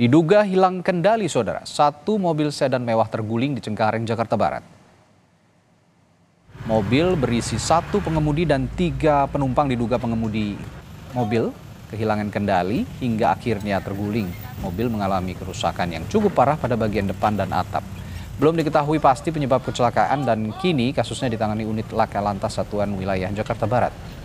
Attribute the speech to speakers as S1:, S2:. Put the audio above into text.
S1: Diduga hilang kendali saudara, satu mobil sedan mewah terguling di Cengkareng, Jakarta Barat. Mobil berisi satu pengemudi dan tiga penumpang diduga pengemudi mobil kehilangan kendali hingga akhirnya terguling. Mobil mengalami kerusakan yang cukup parah pada bagian depan dan atap. Belum diketahui pasti penyebab kecelakaan dan kini kasusnya ditangani unit laka lantas satuan wilayah Jakarta Barat.